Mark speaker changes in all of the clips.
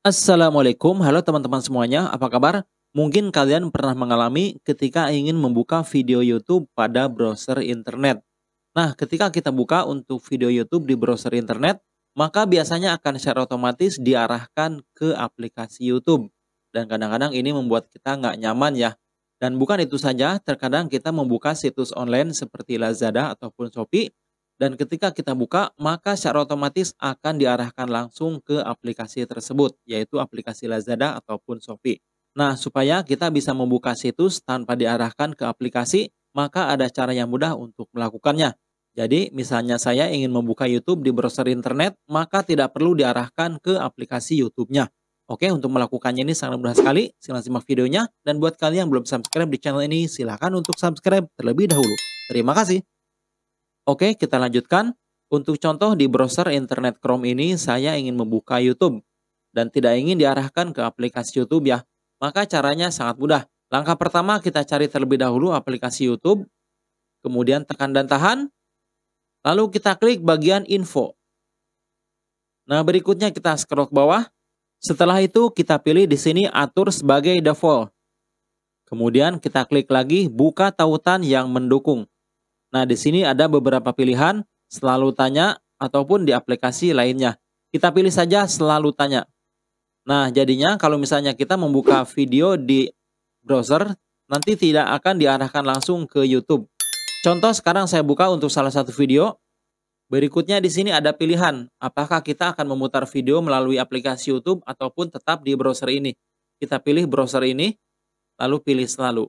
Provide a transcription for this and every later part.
Speaker 1: Assalamualaikum, halo teman-teman semuanya, apa kabar? Mungkin kalian pernah mengalami ketika ingin membuka video YouTube pada browser internet. Nah, ketika kita buka untuk video YouTube di browser internet, maka biasanya akan secara otomatis diarahkan ke aplikasi YouTube. Dan kadang-kadang ini membuat kita nggak nyaman ya. Dan bukan itu saja, terkadang kita membuka situs online seperti Lazada ataupun Shopee, dan ketika kita buka, maka secara otomatis akan diarahkan langsung ke aplikasi tersebut, yaitu aplikasi Lazada ataupun Shopee. Nah, supaya kita bisa membuka situs tanpa diarahkan ke aplikasi, maka ada cara yang mudah untuk melakukannya. Jadi, misalnya saya ingin membuka YouTube di browser internet, maka tidak perlu diarahkan ke aplikasi YouTube-nya. Oke, untuk melakukannya ini sangat mudah sekali. Silahkan simak videonya. Dan buat kalian yang belum subscribe di channel ini, silahkan untuk subscribe terlebih dahulu. Terima kasih. Oke, kita lanjutkan. Untuk contoh di browser internet Chrome ini, saya ingin membuka YouTube dan tidak ingin diarahkan ke aplikasi YouTube ya. Maka caranya sangat mudah. Langkah pertama kita cari terlebih dahulu aplikasi YouTube, kemudian tekan dan tahan, lalu kita klik bagian info. Nah, berikutnya kita scroll ke bawah. Setelah itu kita pilih di sini atur sebagai default. Kemudian kita klik lagi buka tautan yang mendukung. Nah, di sini ada beberapa pilihan selalu tanya ataupun di aplikasi lainnya. Kita pilih saja selalu tanya. Nah, jadinya kalau misalnya kita membuka video di browser, nanti tidak akan diarahkan langsung ke YouTube. Contoh sekarang saya buka untuk salah satu video. Berikutnya di sini ada pilihan, apakah kita akan memutar video melalui aplikasi YouTube ataupun tetap di browser ini. Kita pilih browser ini, lalu pilih selalu.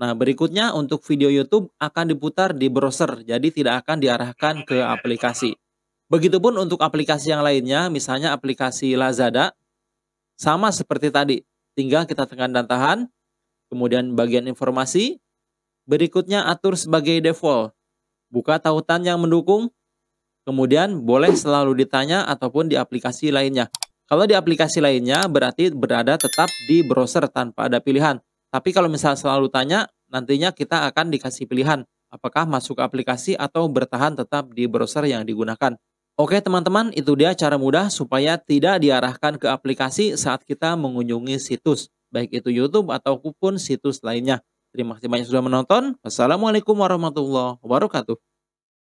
Speaker 1: Nah, berikutnya untuk video YouTube akan diputar di browser, jadi tidak akan diarahkan ke aplikasi. Begitupun untuk aplikasi yang lainnya, misalnya aplikasi Lazada, sama seperti tadi. Tinggal kita tekan dan tahan, kemudian bagian informasi, berikutnya atur sebagai default. Buka tautan yang mendukung, kemudian boleh selalu ditanya ataupun di aplikasi lainnya. Kalau di aplikasi lainnya berarti berada tetap di browser tanpa ada pilihan. Tapi kalau misalnya selalu tanya, nantinya kita akan dikasih pilihan apakah masuk ke aplikasi atau bertahan tetap di browser yang digunakan. Oke teman-teman, itu dia cara mudah supaya tidak diarahkan ke aplikasi saat kita mengunjungi situs, baik itu YouTube ataupun situs lainnya. Terima kasih banyak sudah menonton. Wassalamualaikum warahmatullahi wabarakatuh.